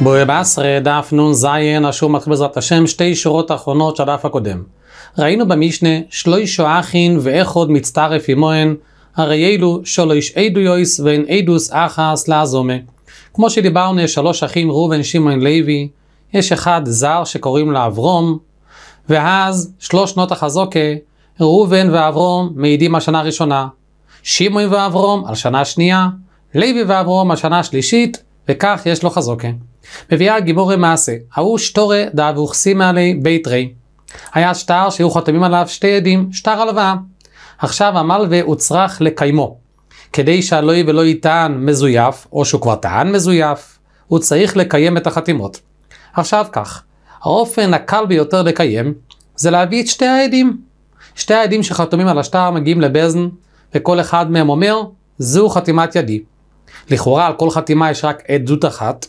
בואי בעשרה, דף נ"ז, אשר מתחיל בעזרת השם, שתי שורות אחרונות של הדף הקודם. ראינו במשנה, שלוישו אחין ואחוד מצטרף עמוהן, הרי אלו שלוש אידויוס ואין אידוס אחס לעזומה. כמו שדיברנו, יש שלוש אחים, ראובן, שמעון, לוי, יש אחד זר שקוראים לו אברום, ואז שלוש שנות החזוקה, ראובן ואברום מעידים על שנה ראשונה, שמעון ואברום על שנה שנייה, לוי ואברום על שנה שלישית, וכך יש לו חזוקה. מביאה גיבורי מעשה, ההוא שטורא דאבוכסימה עלי בית רי. היה שטר שהיו חותמים עליו שתי עדים, שטר הלוואה. עכשיו המלווה הוא צריך לקיימו. כדי שהלוי ולא יטען מזויף, או שהוא כבר טען מזויף, הוא צריך לקיים את החתימות. עכשיו כך, האופן הקל ביותר לקיים, זה להביא את שתי העדים. שתי העדים שחתומים על השטר מגיעים לבזן, וכל אחד מהם אומר, זו חתימת ידי. לכאורה על כל חתימה יש רק עדות אחת,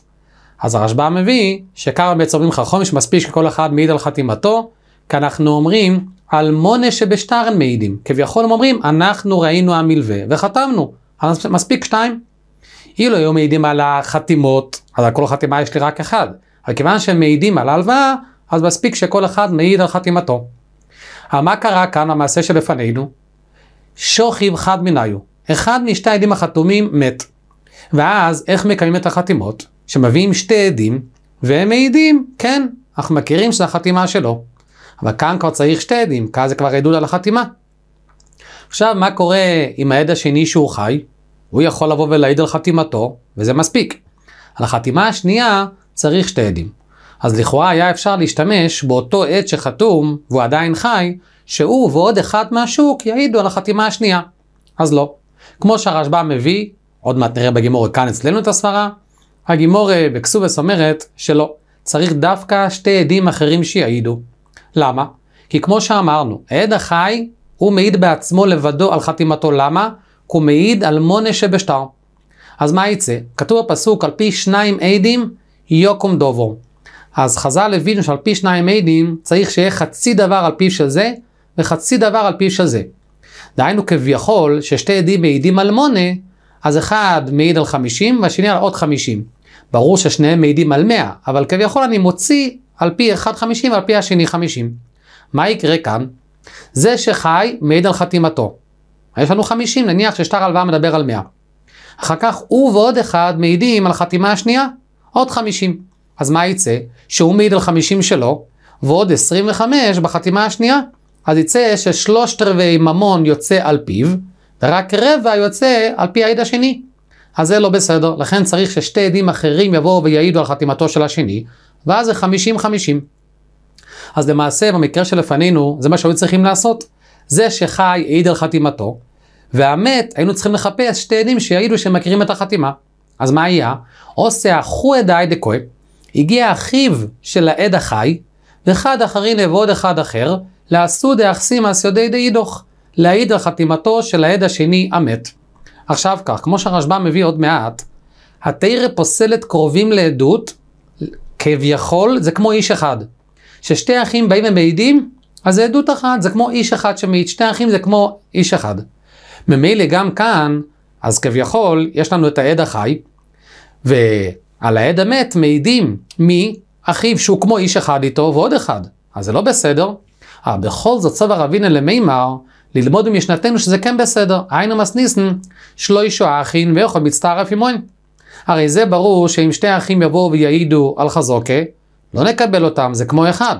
אז הרשב"א מביא שכמה בעצם אומרים חרחומש מספיק שכל אחד מעיד על חתימתו, כי אנחנו אומרים על מונה שבשטרן מעידים. כביכול הם אומרים, אנחנו ראינו המלווה וחתמנו. אז מספיק שתיים. אילו היו מעידים על החתימות, אז על כל חתימה יש לי רק אחד. אבל כיוון שהם מעידים על ההלוואה, אז מספיק שכל אחד מעיד על חתימתו. אבל מה קרה כאן, המעשה שלפנינו? שוכיב חד מניו. אחד משתי העדים החתומים מת. ואז, איך מקיימים את החתימות? שמביאים שתי עדים, והם מעידים, כן, אנחנו מכירים שזו החתימה שלו. אבל כאן כבר צריך שתי עדים, כאן זה כבר עדות על החתימה. עכשיו, מה קורה עם העד השני שהוא חי? הוא יכול לבוא ולהעיד על חתימתו, וזה מספיק. על החתימה השנייה צריך שתי עדים. אז לכאורה היה אפשר להשתמש באותו עד שחתום, והוא עדיין חי, שהוא ועוד אחד מהשוק יעידו על החתימה השנייה. אז לא. כמו שהרשב"א מביא, עוד מעט נראה בגימור כאן אצלנו את הסברה, הגימורה בקסובס אומרת שלא, צריך דווקא שתי עדים אחרים שיעידו. למה? כי כמו שאמרנו, העד החי הוא מעיד בעצמו לבדו על חתימתו. למה? כי הוא מעיד על מונה שבשטר. אז מה יצא? כתוב הפסוק על פי שניים עדים יוקום דובו. אז חז"ל הבינו שעל פי שניים עדים צריך שיהיה חצי דבר על פיו של זה וחצי דבר על פיו של זה. דהיינו כביכול ששתי עדים מעידים על מונה, אז אחד מעיד על חמישים והשני על עוד חמישים. ברור ששניהם מעידים על 100, אבל כביכול אני מוציא על פי אחד 50 ועל פי השני 50. מה יקרה כאן? זה שחי מעיד על חתימתו. יש לנו 50, נניח ששטר הלוואה מדבר על 100. אחר כך הוא ועוד אחד מעידים על חתימה השנייה, עוד 50. אז מה יצא? שהוא מעיד על 50 שלו, ועוד 25 בחתימה השנייה. אז יצא ששלושת רבעי ממון יוצא על פיו, ורק רבע יוצא על פי העיד השני. אז זה לא בסדר, לכן צריך ששתי עדים אחרים יבואו ויעידו על חתימתו של השני, ואז זה 50-50. אז למעשה, במקרה שלפנינו, זה מה שהיו צריכים לעשות. זה שחי העיד על חתימתו, והמת, היינו צריכים לחפש שתי עדים שיעידו שהם מכירים את החתימה. אז מה היה? עושה אחו עדיי דקוי, הגיע אחיו של העד החי, ואחד אחרין ועוד אחד אחר, לעשו דאחסימא סיודי דאידוך, להעיד על חתימתו של העד השני המת. עכשיו כך, כמו שהרשב"ם מביא עוד מעט, התרא פוסלת קרובים לעדות, כביכול, זה כמו איש אחד. ששתי אחים באים ומעידים, אז זה עדות אחת, זה כמו איש אחד שמעיד, שתי אחים זה כמו איש אחד. ממילא גם כאן, אז כביכול, יש לנו את העד החי, ועל העד המת מעידים מי אחיו שהוא כמו איש אחד איתו ועוד אחד. אז זה לא בסדר. אבל אה, בכל זאת סבר אבינה למימר, ללמוד ממשנתנו שזה כן בסדר. היינו מסניסן, שלוישו אחין ויכול מצטרף עמוין. הרי זה ברור שאם שתי אחים יבואו ויעידו על חזוקה, לא נקבל אותם, זה כמו אחד.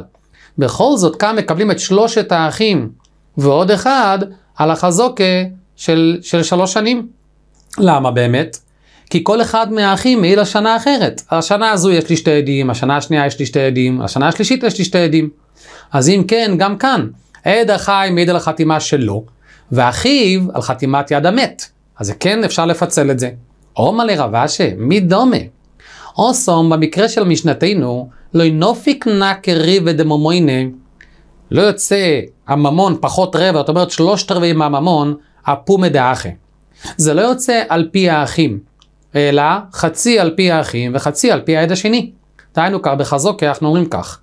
בכל זאת כאן מקבלים את שלושת האחים ועוד אחד על החזוקה של, של שלוש שנים. למה באמת? כי כל אחד מהאחים מעיל השנה אחרת. השנה הזו יש לי שתי עדים, השנה השנייה יש לי שתי עדים, השנה השלישית יש לי שתי עדים. אז אם כן, גם כאן, עד החי מעיד על החתימה שלו, ואחיו על חתימת יד המת. אז כן אפשר לפצל את זה. עומא לרבשה, מי דומה? אוסום, במקרה של משנתנו, לא ינופיק נא נקרי ודמומוינה. לא יוצא הממון פחות רבע, זאת אומרת שלושת רבעי מהממון, הפומה דאחה. זה לא יוצא על פי האחים, אלא חצי על פי האחים וחצי על פי העד השני. דהיינו כך בחזוקה אנחנו אומרים כך.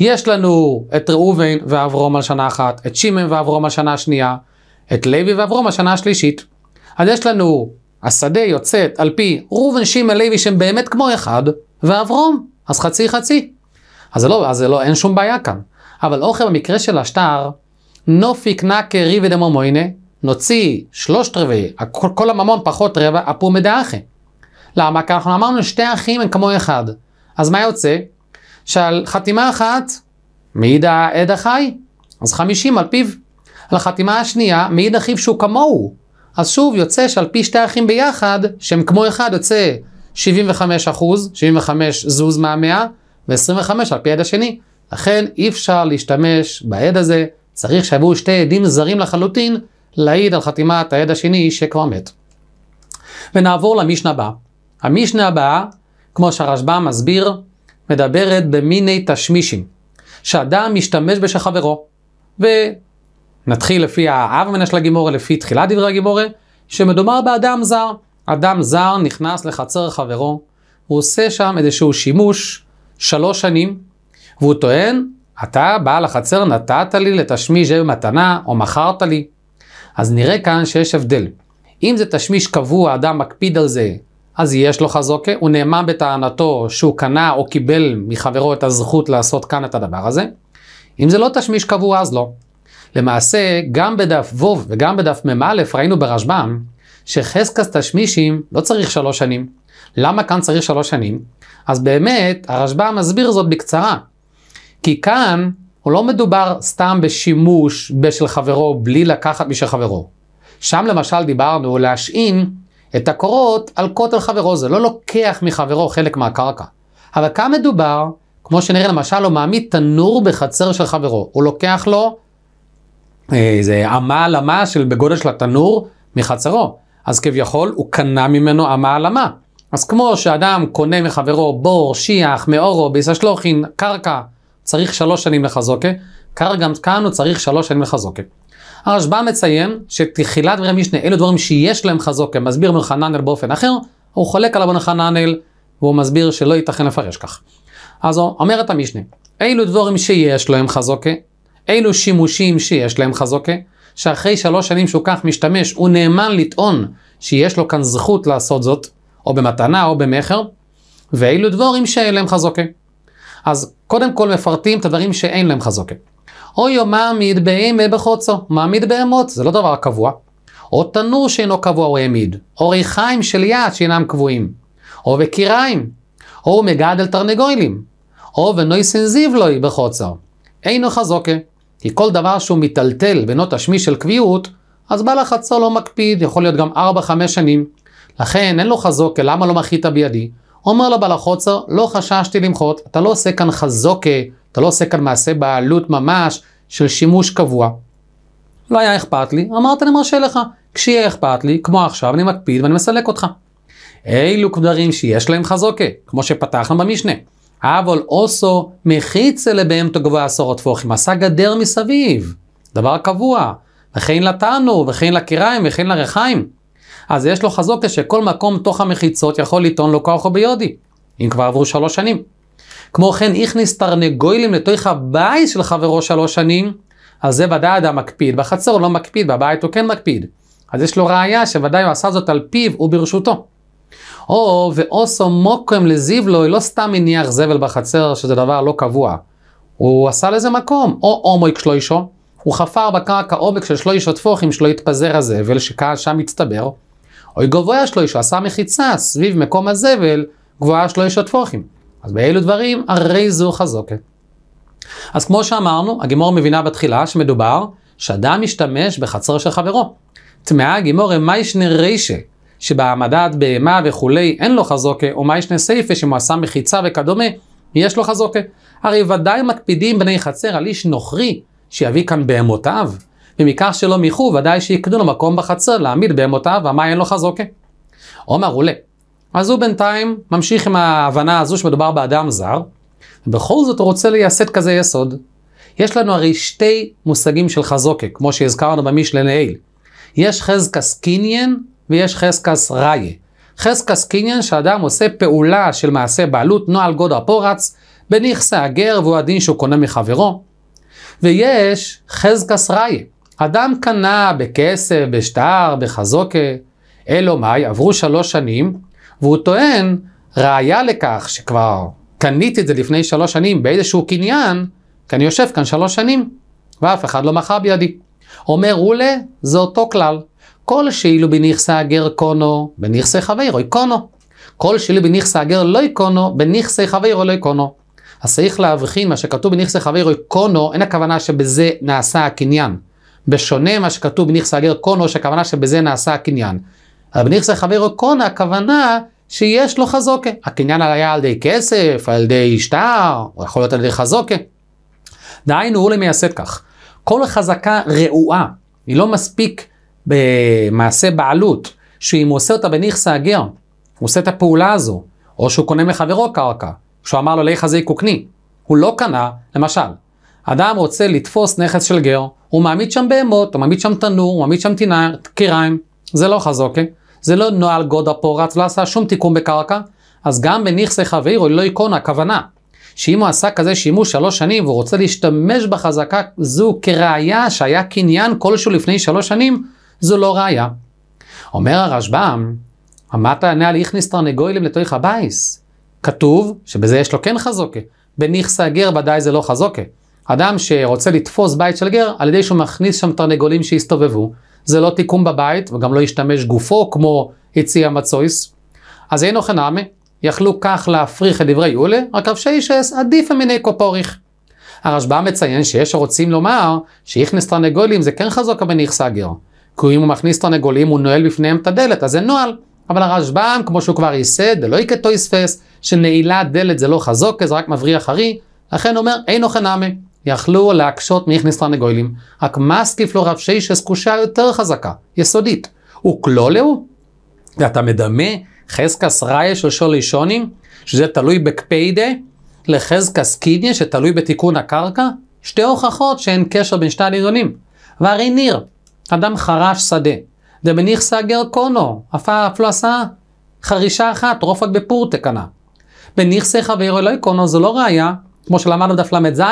יש לנו את ראובן ואברום על שנה אחת, את שמעון ואברום על שנה שנייה, את לוי ואברום על שנה שלישית. אז יש לנו, השדה יוצאת על פי ראובן, שמעון, לוי, שהם באמת כמו אחד, ואברום, אז חצי חצי. אז זה לא, אז זה לא, אין שום בעיה כאן. אבל אוכל במקרה של השטר, נופיק נקה ריבי דמומוינה, נוציא שלושת רבעי, כל הממון פחות רבע, אפו מדאחי. למה? כי אנחנו אמרנו שתי אחים הם כמו אחד. אז מה יוצא? שעל חתימה אחת מעיד העד החי, אז חמישים על פיו. על החתימה השנייה מעיד אחיו שהוא כמוהו. אז שוב יוצא שעל פי שתי אחים ביחד, שהם כמו אחד, יוצא 75 אחוז, 75 זוז מהמאה, ו-25 על פי עד השני. לכן אי אפשר להשתמש בעד הזה, צריך שיבואו שתי עדים זרים לחלוטין, להעיד על חתימת העד השני שכבר מת. ונעבור למשנה הבאה. המשנה הבאה, כמו שהרשב"א מסביר, מדברת במיני תשמישים, שאדם משתמש חברו. ונתחיל לפי האב של הגימורה, לפי תחילת דברי הגימורה, שמדובר באדם זר. אדם זר נכנס לחצר חברו, הוא עושה שם איזשהו שימוש שלוש שנים, והוא טוען, אתה בעל החצר נתת לי לתשמיש זה במתנה, או מכרת לי. אז נראה כאן שיש הבדל. אם זה תשמיש קבוע, אדם מקפיד על זה, אז יש לו חזוקה, הוא נאמן בטענתו שהוא קנה או קיבל מחברו את הזכות לעשות כאן את הדבר הזה. אם זה לא תשמיש קבוע, אז לא. למעשה, גם בדף ו' וגם בדף מ"א ראינו ברשב"ם, שחזקס תשמישים לא צריך שלוש שנים. למה כאן צריך שלוש שנים? אז באמת, הרשב"ם מסביר זאת בקצרה. כי כאן, הוא לא מדובר סתם בשימוש בשל חברו בלי לקחת משל חברו. שם למשל דיברנו להשאין את הקורות על כותל חברו, זה לא לוקח מחברו חלק מהקרקע. אבל כאן מדובר, כמו שנראה למשל, הוא מעמיד תנור בחצר של חברו, הוא לוקח לו אה, איזה אמה על אמה של בגודל של התנור מחצרו. אז כביכול הוא קנה ממנו אמה על אמה. אז כמו שאדם קונה מחברו בור, שיח, מאורו, ביסא שלוחין, קרקע, צריך שלוש שנים לחזוקה, כאן גם כאן הוא צריך שלוש שנים לחזוקה. הרשב"א מציין שתחילת דברי משנה, אלו דברים שיש להם חזוק, הם מסביר בן חננאל באופן אחר, הוא חולק על הבן חננאל, והוא מסביר שלא ייתכן לפרש כך. אז אומרת המשנה, אלו דברים שיש להם חזוקה, אלו שימושים שיש להם חזוקה, שאחרי שלוש שנים שהוא כך משתמש, הוא נאמן לטעון שיש לו כאן זכות לעשות זאת, או במתנה או במכר, ואלו דברים שאין להם חזוקה. אז קודם כל מפרטים את הדברים שאין להם חזוקה. או אויו מעמיד בהמה בחוצו, מעמיד בהמות, זה לא דבר קבוע. או תנור שאינו קבוע הוא העמיד, או ריחיים של יד שאינם קבועים, או בקיריים, או הוא מגדל תרנגולים, או ונויסן זיבלוי בחוצו. אינו חזוקה, כי כל דבר שהוא מיטלטל בינו תשמי של קביעות, אז בעל החצר לא מקפיד, יכול להיות גם 4-5 שנים. לכן אין לו חזוקה, למה לא מחית בידי? אומר לו בעל החוצר, לא חששתי למחות, אתה לא עושה כאן חזוקה אתה לא עושה כאן מעשה בעלות ממש של שימוש קבוע. לא היה אכפת לי, אמרת אני מרשה לך. כשיהיה אכפת לי, כמו עכשיו, אני מקפיד ואני מסלק אותך. אילו כדרים שיש להם חזוקה, כמו שפתחנו במשנה. אבל אוסו מחיץ אלה לבהמתו גבוה עשור הטפוחים, עשה גדר מסביב. דבר קבוע. וכן לתנו, וכן לקיריים, וכן לריחיים. אז יש לו חזוקה שכל מקום תוך המחיצות יכול לטעון לו כוחו ביודי. אם כבר עברו שלוש שנים. כמו כן, הכניס תרנגוילים לתוך הבית של חברו שלוש שנים, אז זה ודאי אדם מקפיד. בחצור לא מקפיד, בבית הוא כן מקפיד. אז יש לו ראייה שוודאי הוא עשה זאת על פיו וברשותו. או ואוסו מוקם לזיו לו, לא סתם הניח זבל בחצר, שזה דבר לא קבוע. הוא עשה לזה מקום, או הומויק שלו אישו, הוא חפר בקרקע עומק של שלו אישו שלוישו טפוחים שלו התפזר הזבל, שכאן ששם מצטבר. או גבוה אישו עשה מחיצה סביב מקום הזבל, גבוהה שלו שלוישו טפוחים. אז באילו דברים? הרי זו חזוקה. אז כמו שאמרנו, הגימור מבינה בתחילה שמדובר שאדם משתמש בחצר של חברו. טמאה הגימור הם מיישנה רישה, שבהעמדת בהמה וכולי אין לו חזוקה, או מיישנה סייפה שמועשה מחיצה וכדומה, יש לו חזוקה. הרי ודאי מקפידים בני חצר על איש נוכרי שיביא כאן בהמותיו, ומכך שלא מיחו ודאי שיקנו לו מקום בחצר להעמיד בהמותיו, ומה אין לו חזוקה. עומר עולה, אז הוא בינתיים ממשיך עם ההבנה הזו שמדובר באדם זר, ובכל זאת הוא רוצה לייסד כזה יסוד. יש לנו הרי שתי מושגים של חזוקה, כמו שהזכרנו במישלן לעיל. יש חזקס קיניאן ויש חזקס ראיה. חזקס קיניאן שאדם עושה פעולה של מעשה בעלות, נועל לא גודר פורץ, בנכסה הגר והוא הדין שהוא קונה מחברו. ויש חזקס ראיה. אדם קנה בכסף, בשטר, בחזוקה. אלו מאי, עברו שלוש שנים, והוא טוען, ראיה לכך שכבר קניתי את זה לפני שלוש שנים באיזשהו קניין, כי אני יושב כאן שלוש שנים, ואף אחד לא מכר בידי. אומר אולה, זה אותו כלל. כל שאילו בנכסה הגר קונו, בנכסי חברו קונו. כל שאילו בנכסה הגר לא קונו, בנכסי חברו לא קונו. אז צריך להבחין, מה שכתוב בנכסי חברו קונו, אין הכוונה שבזה נעשה הקניין. בשונה מה שכתוב בנכסי הגר קונו, שהכוונה שבזה נעשה הקניין. אבל בנכסי חברו קונו, הכוונה שיש לו חזוקה. הקניין היה על ידי כסף, על ידי שטר, או יכול להיות על ידי חזוקה. דהיינו, הוא למייסד כך. כל חזקה רעועה, היא לא מספיק במעשה בעלות, שאם הוא עושה אותה בנכסה הגר, הוא עושה את הפעולה הזו, או שהוא קונה מחברו קרקע, שהוא אמר לו לך זה יקוקני, הוא לא קנה, למשל, אדם רוצה לתפוס נכס של גר, הוא מעמיד שם בהמות, הוא מעמיד שם תנור, הוא מעמיד שם טינה, קיריים, זה לא חזוקה. אוקיי? זה לא נוהל גודע פורץ, לא עשה שום תיקון בקרקע, אז גם בנכסי חבר לא ייכון הכוונה. שאם הוא עשה כזה שימוש שלוש שנים והוא רוצה להשתמש בחזקה זו כראיה שהיה קניין כלשהו לפני שלוש שנים, זו לא ראיה. אומר הרשב"ם, מה תענה על איכניס תרנגוילים לתוך הבייס? כתוב שבזה יש לו כן חזוקה. בנכסה הגר ודאי זה לא חזוקה. אדם שרוצה לתפוס בית של גר, על ידי שהוא מכניס שם תרנגולים שהסתובבו, זה לא תיקום בבית, וגם לא ישתמש גופו כמו הציע מצויס. אז אינו חנמי, יכלו כך להפריך את דברי יולי, רק אבשיישס עדיף אמיני קופוריך. הרשב"א מציין שיש שרוצים לומר שיכנס תרנגולים זה כן חזוק הבניכס הגר. כי אם הוא מכניס תרנגולים הוא נועל בפניהם את הדלת, אז זה נוהל. אבל הרשב"ם, כמו שהוא כבר ייסד, דלא יקטו יספס, שנעילת דלת זה לא חזוק, זה רק מבריח חרי, לכן אומר אינו חנמי. יכלו להקשות מהכניס תרנגולים, רק מסקיף לו רב שישס קושה יותר חזקה, יסודית. וכלולהו, ואתה מדמה חזקס ראיה של שולי שונים, שזה תלוי בקפיידה, לחזקס קידניה שתלוי בתיקון הקרקע, שתי הוכחות שאין קשר בין שתי הנידונים. והרי ניר, אדם חרש שדה, דמניח סגר קונו, אף לא עשה חרישה אחת, רופק בפורטה קנה. בניכסי חברו אלוהי קונו זו לא, לא ראייה, כמו שלמדנו דף ל"ז,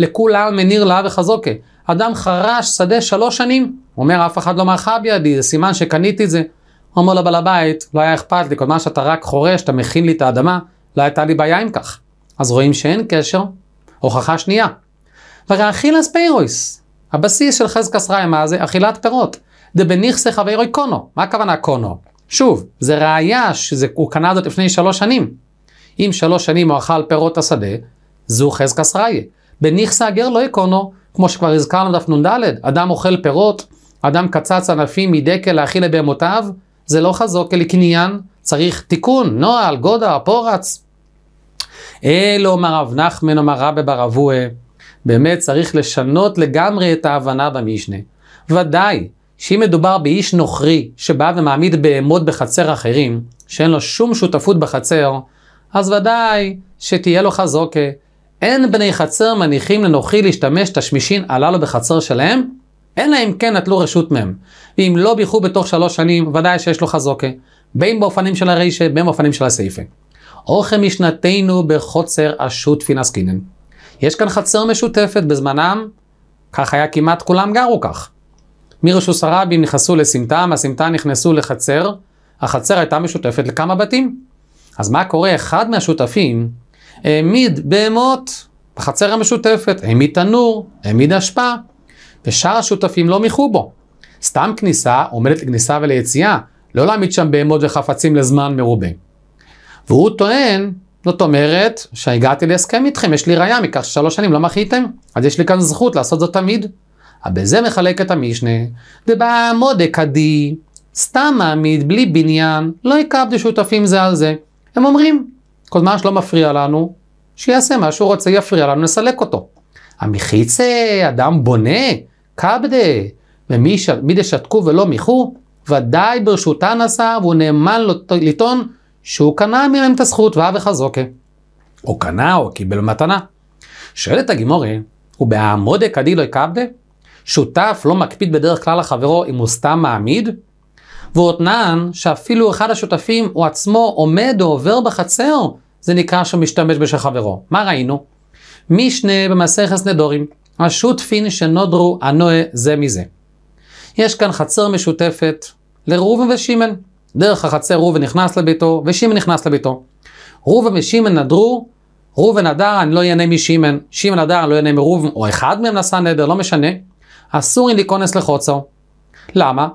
לכול העל מניר לה וחזוקה. אדם חרש שדה שלוש שנים, אומר אף אחד לא מרחה בידי, זה סימן שקניתי את זה. אומר לבעל הבית, לא היה אכפת לי, כל מה שאתה רק חורש, אתה מכין לי את האדמה, לא הייתה לי בעיה עם כך. אז רואים שאין קשר. הוכחה שנייה. והרי אכילס פיירויס, הבסיס של חזקה ראי, מה זה? אכילת פירות. דבניכסה חברוי קונו. מה הכוונה קונו? שוב, זה ראייה שהוא קנה זאת לפני שלוש שנים. אם שלוש שנים הוא אכל פירות השדה, זו חזקה ראיה. בניכסה הגר לא יקונו, כמו שכבר הזכרנו דף נ"ד, אדם אוכל פירות, אדם קצץ ענפים מדקל להאכיל לבהמותיו, זה לא חזוק אלא קניין, צריך תיקון, נוהל, גודע, פורץ. אלו אמר רב נחמן, אמר רבי בר אבוה, באמת צריך לשנות לגמרי את ההבנה במשנה. ודאי שאם מדובר באיש נוכרי שבא ומעמיד בהמות בחצר אחרים, שאין לו שום שותפות בחצר, אז ודאי שתהיה לו חזוקה, אין בני חצר מניחים לנוחי להשתמש תשמישין הללו בחצר שלהם, אלא אם כן נטלו רשות מהם. ואם לא ביחו בתוך שלוש שנים, ודאי שיש לו חזוקה. בין באופנים של הרישה, בין באופנים של הסעיפה. אורכי משנתנו בחוצר השו"ת פינסקינן. יש כאן חצר משותפת בזמנם, כך היה כמעט כולם גרו כך. מרשוס הרבים נכנסו לסמטם, הסמטה נכנסו לחצר, החצר הייתה משותפת לכמה בתים. אז מה קורה? אחד מהשותפים העמיד בהמות בחצר המשותפת, העמיד תנור, העמיד אשפה, ושאר השותפים לא מיחו בו. סתם כניסה עומדת לכניסה וליציאה, לא להעמיד שם בהמות וחפצים לזמן מרובה. והוא טוען, זאת אומרת, שהגעתי להסכם איתכם, יש לי ראייה מכך ששלוש שנים לא מחיתם, אז יש לי כאן זכות לעשות זאת תמיד. בזה מחלק את המשנה, דבעמודה קדי, סתם מעמיד, בלי בניין, לא יקבדו שותפים זה על זה. הם אומרים, כל זמן שלא מפריע לנו, שיעשה מה שהוא רוצה, יפריע לנו, נסלק אותו. המחיצה, אה, אדם בונה, כבדה, ומי ש... דשתקו ולא מיחו, ודאי ברשותה נסע, והוא נאמן לטעון שהוא קנה מהם את הזכות, ואה וחזוקה. או קנה או קיבל מתנה. שואלת הגימורי, ובעמודה קדילוי כבדה? שותף לא מקפיד בדרך כלל לחברו אם הוא סתם מעמיד? ועוד נען שאפילו אחד השותפים הוא עצמו עומד או עובר בחצר, זה נקרא שהוא משתמש בשל חברו. מה ראינו? משנה במסכת נדורים, השותפין שנודרו הנועה זה מזה. יש כאן חצר משותפת לראובן ושימן. דרך החצר ראובן נכנס לביתו ושימן נכנס לביתו. ראובן ושימן נדרו, ראובן נדר אני לא אענה משימן, שימן נדר אני לא אענה מראובן, או אחד מהם נשא נדר, לא משנה. אסור לי להיכנס לחוצר. למה?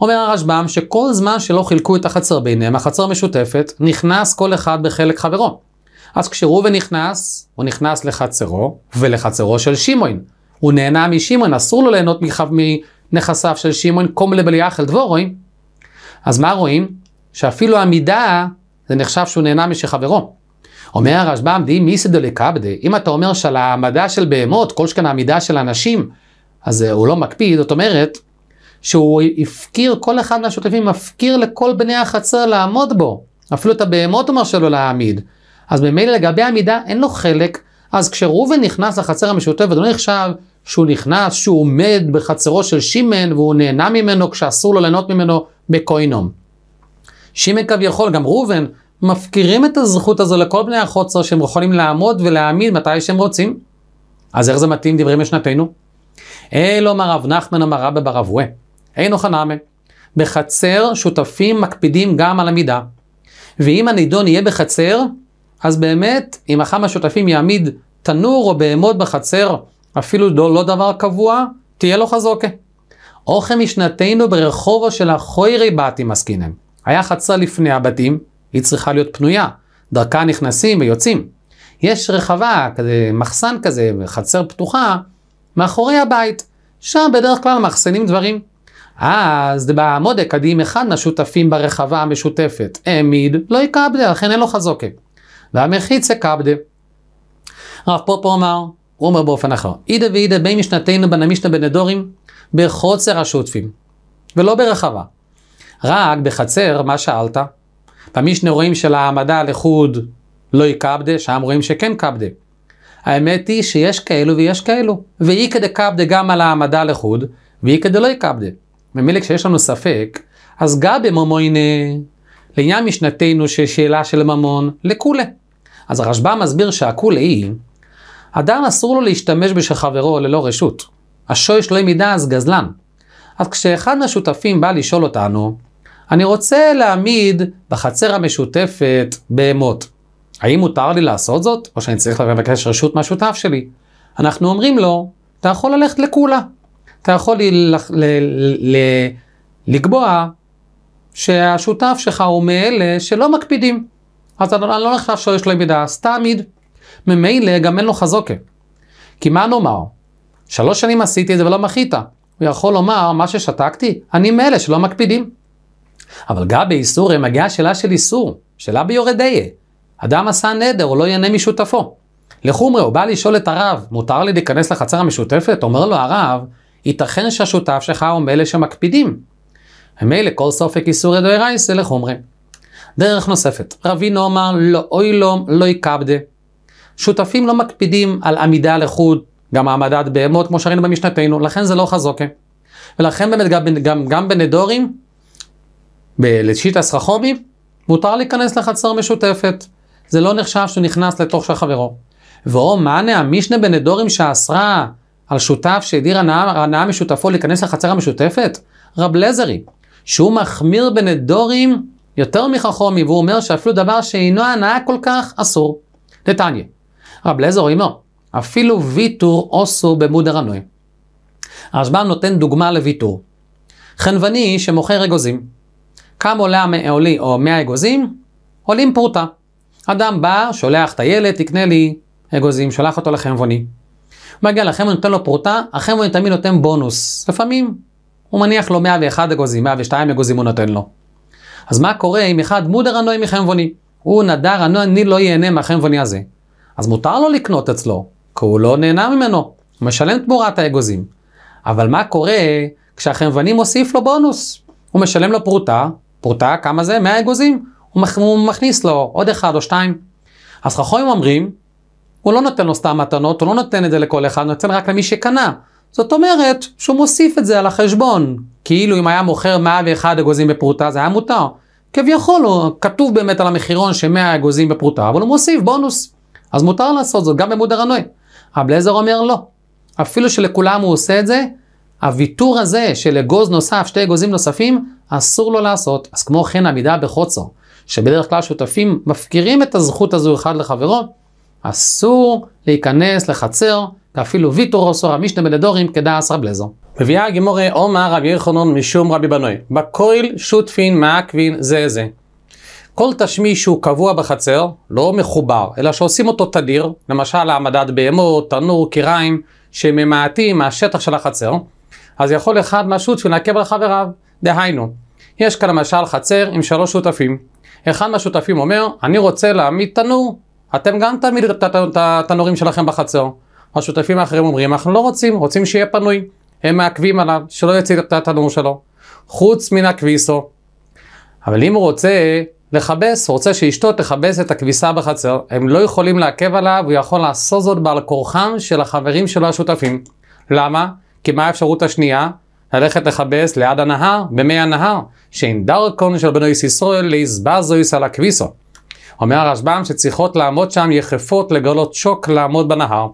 אומר הרשב"ם שכל זמן שלא חילקו את החצר ביניהם, החצר משותפת, נכנס כל אחד בחלק חברו. אז כשראובן נכנס, הוא נכנס לחצרו ולחצרו של שמעון. הוא נהנה משמעון, אסור לו ליהנות מנכסיו של שמעון, קום לבליאכל דבורוי. אז מה רואים? שאפילו המידה, זה נחשב שהוא נהנה משחברו. אומר הרשב"ם, דהי מיסדו לקבדי, אם אתה אומר שעל העמדה של בהמות, כל שכן העמידה של אנשים, אז אה, הוא לא מקפיד, זאת אומרת, שהוא הפקיר, כל אחד מהשותפים מפקיר לכל בני החצר לעמוד בו. אפילו את הבהמות הוא מרשה לו להעמיד. אז ממילא לגבי העמידה אין לו חלק, אז כשראובן נכנס לחצר המשותפת, הוא לא נחשב שהוא נכנס, שהוא עומד בחצרו של שמן והוא נהנה ממנו כשאסור לו ליהנות ממנו בקוינום. שמן כביכול, גם ראובן, מפקירים את הזכות הזו לכל בני החוצר שהם יכולים לעמוד ולהעמיד מתי שהם רוצים. אז איך זה מתאים דברי משנתנו? אלו מר רב נחמן אמר רבא ברבוה. אין אוחנמי. בחצר שותפים מקפידים גם על המידה. ואם הנידון יהיה בחצר, אז באמת, אם אחד מהשותפים יעמיד תנור או בהמות בחצר, אפילו לא, לא דבר קבוע, תהיה לו חזוקה. אוכל משנתנו ברחובו של החוירי בתים עסקינן. היה חצר לפני הבתים, היא צריכה להיות פנויה. דרכה נכנסים ויוצאים. יש רחבה, כזה מחסן כזה, חצר פתוחה, מאחורי הבית. שם בדרך כלל מאחסנים דברים. אז במודק קדים אחד מהשותפים ברחבה המשותפת. העמיד, לא יקבדה, לכן אין לו חזוקה. והמחיצה קבדה. רב פופו אמר, הוא אומר באופן אחר, אידה ואידה בין משנתנו בנמישתא בנדורים בחוצר השותפים, ולא ברחבה. רק בחצר, מה שאלת? במשנה רואים העמדה לחוד לא יקבדה, שם רואים שכן קבדה. האמת היא שיש כאלו ויש כאלו. ואי כדקבדה גם על העמדה לחוד, ואי כדלא יקבדה. ממילא כשיש לנו ספק, אז גע בממוינה, לעניין משנתנו ששאלה של ממון, לכולי. אז הרשב"א מסביר שהכולי היא, אדם אסור לו להשתמש בשל חברו ללא רשות. השויש לא ימידה אז גזלן. אז כשאחד מהשותפים בא לשאול אותנו, אני רוצה להעמיד בחצר המשותפת בהמות. האם מותר לי לעשות זאת, או שאני צריך לבקש רשות מהשותף שלי? אנחנו אומרים לו, אתה יכול ללכת לקולה. אתה יכול לקבוע שהשותף שלך הוא מאלה שלא מקפידים. אז אני לא נחשב לא שיש לו מידה, אז תעמיד. ממילא גם אין לו חזוקה. כי מה נאמר? שלוש שנים עשיתי את זה ולא מחית. הוא יכול לומר, מה ששתקתי, אני מאלה שלא מקפידים. אבל גם באיסור אם מגיעה שאלה של איסור, שאלה ביורדיה. אדם עשה נדר, הוא לא ייהנה משותפו. לחומרי, הוא בא לשאול את הרב, מותר לי להיכנס לחצר המשותפת? אומר לו הרב, ייתכן שהשותף שלך הוא מאלה שמקפידים. ומילא כל סופק איסורי זה לחומרי. דרך נוספת, רבי נאמר לא אוי לא, לא יקבדה. שותפים לא מקפידים על עמידה לחוד, גם העמדת בהמות כמו שראינו במשנתנו, לכן זה לא חזוקה. ולכן באמת גם, גם, גם בנדורים, לשיטה סרחומי, מותר להיכנס לחצר משותפת. זה לא נחשב שהוא נכנס לתוך של חברו. ואו מאנה המשנה בנדורים שאסרה על שותף שהדיר הנאה משותפו להיכנס לחצר המשותפת? רב לזרי, שהוא מחמיר בנדורים יותר מחכומי, והוא אומר שאפילו דבר שאינו הנאה כל כך, אסור. נתניה, רב לזרי אומר, אפילו ויתור אוסור במודר הנועים. הרשב"ם נותן דוגמה לוויתור. חנווני שמוכר אגוזים. כמה עולה עולי או מאה אגוזים? עולים פרוטה. אדם בא, שולח את הילד, תקנה לי אגוזים, שולח אותו לחנווני. מגיע לחמר, נותן לו פרוטה, החמר תמיד נותן בונוס. לפעמים הוא מניח לו 101 אגוזים, 102 אגוזים הוא נותן לו. אז מה קורה אם אחד מודר הנוי מחמבוני? הוא נדר אני לא ייהנה מהחמבוני הזה. אז מותר לו לקנות אצלו, כי הוא לא נהנה ממנו, הוא משלם תמורת האגוזים. אבל מה קורה כשהחמבוני מוסיף לו בונוס? הוא משלם לו פרוטה, פרוטה כמה זה? 100 אגוזים. הוא מכניס לו עוד אחד או שתיים. אז חכמים אומרים, הוא לא נותן לו סתם מתנות, הוא לא נותן את זה לכל אחד, הוא נותן רק למי שקנה. זאת אומרת שהוא מוסיף את זה על החשבון. כאילו אם היה מוכר 101 אגוזים בפרוטה זה היה מותר. כביכול, הוא כתוב באמת על המחירון ש-100 אגוזים בפרוטה, אבל הוא מוסיף בונוס. אז מותר לעשות זאת גם במודר הנוי. הבלזר אומר לא. אפילו שלכולם הוא עושה את זה, הוויתור הזה של אגוז נוסף, שתי אגוזים נוספים, אסור לו לעשות. אז כמו כן עמידה בחוצר, שבדרך כלל שותפים מפקירים את הזכות הזו אחד לחברו, אסור להיכנס לחצר, ואפילו ויטור אוסור המשנה בלדורים כדעס רב לזר. מביאה הגימורי עומר רבי ירחונון משום רבי בנוי, בכל שותפין מעקבין זה זה. כל תשמי שהוא קבוע בחצר, לא מחובר, אלא שעושים אותו תדיר, למשל העמדת בהמות, תנור, קיריים, שממעטים מהשטח של החצר, אז יכול אחד מהשותפים לעכב על חבריו, דהיינו, יש כאן למשל חצר עם שלוש שותפים. אחד מהשותפים אומר, אני רוצה להעמיד תנור אתם גם תעמידו את התנורים שלכם בחצר. השותפים האחרים אומרים, אנחנו לא רוצים, רוצים שיהיה פנוי. הם מעכבים עליו, שלא יוציא את התנור שלו. חוץ מן הכביסו. אבל אם הוא רוצה לכבס, הוא רוצה שאשתו תכבס את הכביסה בחצר, הם לא יכולים לעכב עליו, הוא יכול לעשות זאת בעל כורחם של החברים שלו השותפים. למה? כי מה האפשרות השנייה? ללכת לכבס ליד הנהר, במי הנהר, שאין דרכון של בנויס ישראל להזבזויס על הכביסו. אומר הרשב"ם שצריכות לעמוד שם יחפות לגלות שוק לעמוד בנהר.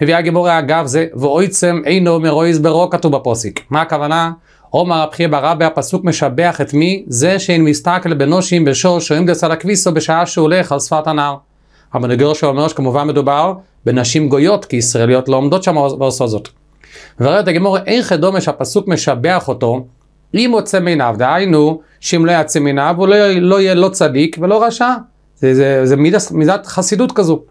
מביאה גיבורי אגב זה, ואויצם אינו מרויז ברו כתוב בפוסיק. מה הכוונה? עומר הבכיר ברבי הפסוק משבח את מי? זה שאין מסתכל בנושים בשור שוהים דסלקוויסו בשעה שהוא הולך על שפת הנהר. אבל גרשו אומר שכמובן מדובר בנשים גויות, כי ישראליות לא עומדות שם ועושות זאת. וראה את הגמור איך דומש שהפסוק משבח אותו, אם מוצא מעיניו, דהיינו, שאם לא יצא מעיניו הוא לא, לא יהיה לא צדיק ולא רשע. זה, זה, זה מידת, מידת חסידות כזו.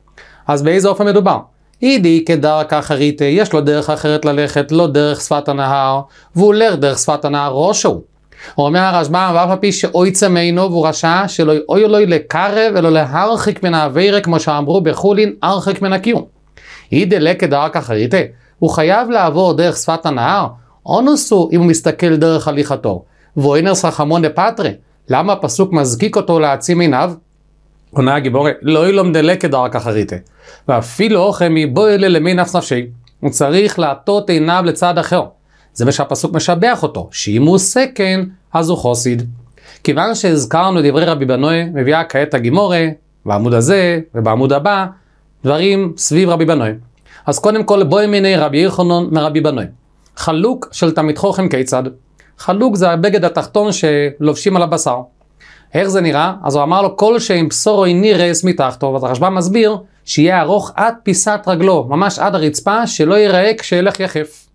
אז באיזה אופן מדובר? אידי כדרכה אחריתי, יש לו דרך אחרת ללכת, לא דרך שפת הנהר, והוא לר דרך שפת הנהר ראשו. הוא אומר הרשב"ם, ואף על פי שאוי צמאינו והוא רשע, שלא אוי אלוהי לקרב אלא להרחיק מן האווירה, כמו שאמרו בחולין, הרחיק מן הקיום. אידי לכדרכה אחריתי, הוא חייב לעבור דרך שפת הנהר, אונוס הוא אם הוא מסתכל דרך הליכתו. ואוינר סחמון דפטרי, למה הפסוק מזקיק אותו להעצים עיניו? עונה הגיבורי, לא ילום לא דלקת דרכה חריטה. ואפילו אוכמי בו אלה למי נפס נפשי. הוא צריך להטות עיניו לצד אחר. זה מה שהפסוק משבח אותו, שאם הוא עושה כן, אז הוא חוסיד. כיוון שהזכרנו דברי רבי בנוי, מביאה כעת הגימורי, בעמוד הזה ובעמוד הבא, דברים סביב רבי בנוי. אז קודם כל בואי מיני רבי ירחונון מרבי בנוי. חלוק של תמיד חוכם כיצד? חלוק זה הבגד התחתון שלובשים על הבשר. איך זה נראה? אז הוא אמר לו, כל שאם בשורוי נירס מתחתו, אז הרשב"א מסביר שיהיה ארוך עד פיסת רגלו, ממש עד הרצפה, שלא ייראה כשילך יחף.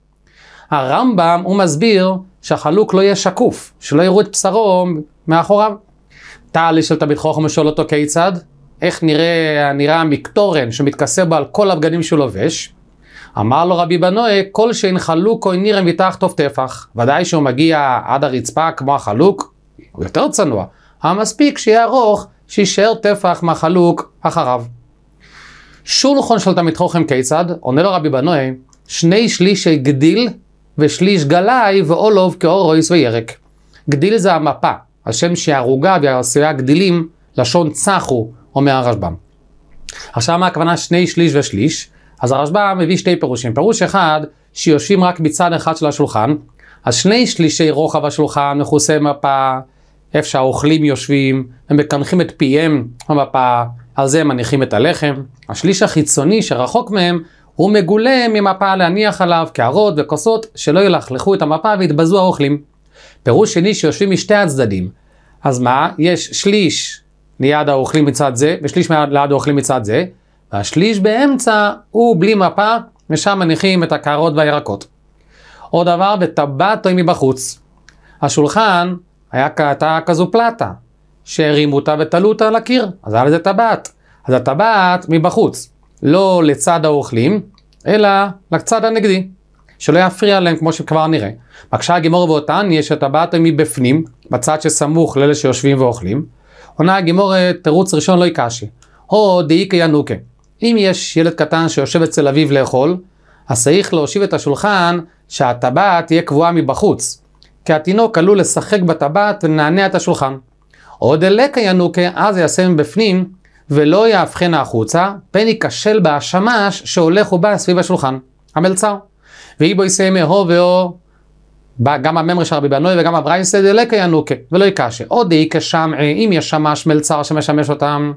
הרמב"ם, הוא מסביר שהחלוק לא יהיה שקוף, שלא יראו את בשרו מאחוריו. טלי של תמיד חוכם שואל אותו כיצד, איך נראה, נראה המקטורן שמתכסה בו על כל הבגדים שהוא לובש. אמר לו רבי בנוי, כל שאין חלוק או נירם מתחתו טפח. ודאי שהוא מגיע עד הרצפה כמו החלוק, הוא יותר צנוע. המספיק שיהיה ארוך, שישאר טפח מהחלוק אחריו. שולחון של תלמיד חוכם כיצד? עונה לו רבי בנוי, שני שלישי גדיל ושליש גלאי ואולוב כאורויס וירק. גדיל זה המפה, השם שהרוגה ועשויה גדילים, לשון צחו, אומר הרשב"ם. עכשיו מה הכוונה שני שליש ושליש? אז הרשב"ם מביא שתי פירושים. פירוש אחד, שיושבים רק בצד אחד של השולחן, אז שני שלישי רוחב השולחן מכוסה מפה, איפה שהאוכלים יושבים, הם מקנחים את פיהם במפה, על זה הם מניחים את הלחם. השליש החיצוני שרחוק מהם, הוא מגולה ממפה להניח עליו קערות וכוסות, שלא ילכלכו את המפה ויתבזו האוכלים. פירוש שני שיושבים משתי הצדדים. אז מה? יש שליש ליד האוכלים מצד זה, ושליש ליד האוכלים מצד זה, והשליש באמצע הוא בלי מפה, ושם מניחים את הקערות והירקות. עוד דבר, וטבעתו מבחוץ. השולחן הייתה כזו פלטה, שהרימו אותה ותלו אותה על הקיר, אז היה לזה טבעת. אז הטבעת מבחוץ, לא לצד האוכלים, אלא לצד הנגדי, שלא יפריע להם כמו שכבר נראה. בקשה הגימור ואותן, יש הטבעת מבפנים, בצד שסמוך לאלה שיושבים ואוכלים. עונה הגימור תירוץ ראשון לא יקשי, או דאיקה ינוקה. אם יש ילד קטן שיושב אצל אביו לאכול, אז צריך להושיב את השולחן שהטבעת תהיה קבועה מבחוץ, כי התינוק עלול לשחק בטבעת ולנענע את השולחן. עוד אלקה ינוקה, אז יעשה מבפנים, ולא יאבחן החוצה, פן ייכשל בהשמש שהולך ובא סביב השולחן, המלצר. ואי בו יסיים אהו ואו, גם הממרי של רבי בנוי וגם הברייסה אלקה ינוקה, ולא ייקשה. עוד אי כשם, אם יש שמש מלצר שמשמש אותם,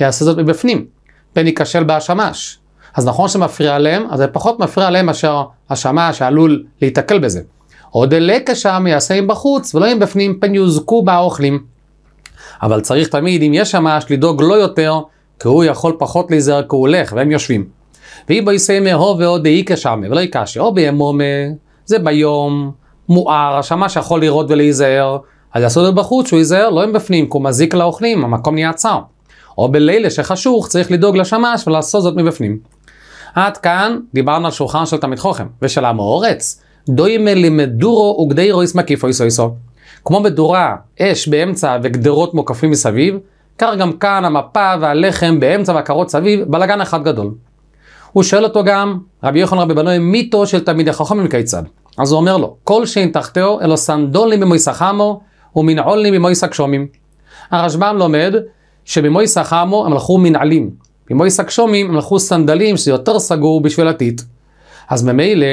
יעשה זאת מבפנים, פן ייכשל בהשמש. אז נכון שמפריע להם, אז זה פחות מפריע להם מאשר השמש שעלול להיתקל בזה. עוד דלקה שם יעשה עם בחוץ, ולא אם בפנים פן יוזקו בה האוכלים. אבל צריך תמיד, אם יש שם אש, לדאוג לא יותר, כי הוא יכול פחות להיזהר, כי הוא הולך, והם יושבים. ואי בו יסיים הו ועוד דאיקה שמה, ולא יקשה, או בימומה, זה ביום, מואר, השמש יכול לראות ולהיזהר, אז יעשו את זה בחוץ, שהוא ייזהר, לא אם בפנים, כי הוא מזיק לאוכלים, המקום נהיה צר. או בלילה שחשוך, צריך לדאוג לשמש ולעשות זאת מבפנים. עד כאן דיברנו על שולחן של תמיד חוכם, ושל המאורץ. דוימה לימדורו וגדי רויס מקיפו איסו איסו. כמו מדורה, אש באמצע וגדרות מוקפים מסביב, כך גם כאן המפה והלחם באמצע והקרות סביב, בלאגן אחד גדול. הוא שואל אותו גם, רבי יוחנן רבי בנוי, מיתו של תלמידי חכמים כיצד? אז הוא אומר לו, כל שאין תחתהו, אלו סנדולים במויסא חמו, ומנעולים במויסא גשומים. הרשב"ם לומד שבמויסא חמו הם הלכו מנעלים, במויסא גשומים הם הלכו סנדלים, שזה יותר סגור בשביל עתיד. אז ממילא,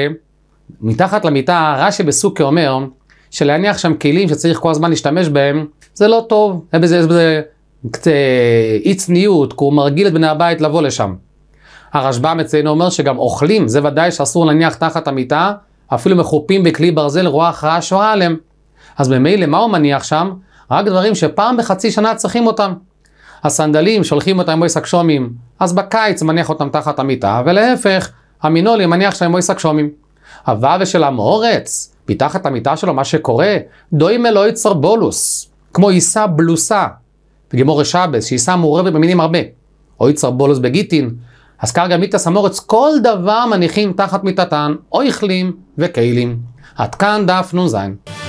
מתחת למיטה, רש"י בסוכה אומר, שלהניח שם כלים שצריך כל הזמן להשתמש בהם, זה לא טוב, יש בזה, יש בזה אה, אי צניעות, כי הוא מרגיל את בני הבית לבוא לשם. הרשב"ם אצלנו אומר שגם אוכלים, זה ודאי שאסור להניח תחת המיטה, אפילו מחופים בכלי ברזל רוח רעש שואה עליהם. אז ממילא מה הוא מניח שם? רק דברים שפעם בחצי שנה צריכים אותם. הסנדלים שולחים אותם עם מויס הקשומים, אז בקיץ מניח אותם תחת המיטה, ולהפך, המינולי מניח שם עם מויסק שומים. הווה ושל עם הורץ, מתחת המיטה שלו מה שקורה, דוי מלואי צרבולוס, כמו עיסה בלוסה, בגימורי שבס, שעיסה מעורבת במינים הרבה, או יצר בולוס בגיטין, אז כרגע מיתס המורץ, כל דבר מניחים תחת מיטתן, או איכלים וכלים. עד כאן דף נ"ז.